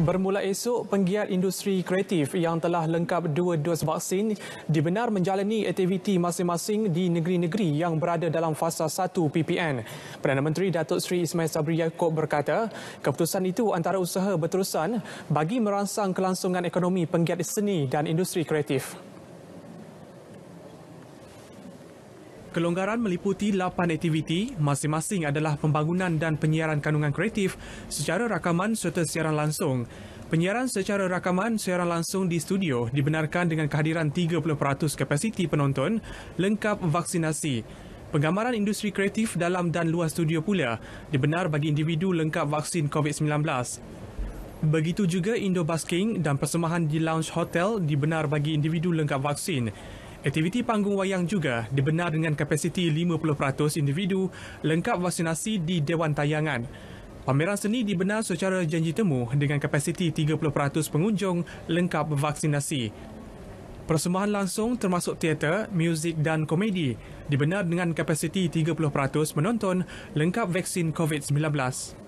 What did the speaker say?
Bermula esok, penggiat industri kreatif yang telah lengkap dua dos vaksin dibenar menjalani aktiviti masing-masing di negeri-negeri yang berada dalam fasa 1 PPN. Perdana Menteri Datuk Seri Ismail Sabri Yaakob berkata, keputusan itu antara usaha berterusan bagi merangsang kelangsungan ekonomi penggiat seni dan industri kreatif. Kelonggaran meliputi lapan aktiviti, masing-masing adalah pembangunan dan penyiaran kandungan kreatif secara rakaman serta siaran langsung. Penyiaran secara rakaman siaran langsung di studio dibenarkan dengan kehadiran 30% kapasiti penonton lengkap vaksinasi. Penggambaran industri kreatif dalam dan luar studio pula dibenar bagi individu lengkap vaksin COVID-19. Begitu juga Indo Basking dan persembahan di lounge hotel dibenar bagi individu lengkap vaksin. Aktiviti panggung wayang juga dibenar dengan kapasiti 50% individu lengkap vaksinasi di Dewan Tayangan. Pameran seni dibenar secara janji temu dengan kapasiti 30% pengunjung lengkap vaksinasi. Persembahan langsung termasuk teater, muzik dan komedi dibenar dengan kapasiti 30% penonton lengkap vaksin COVID-19.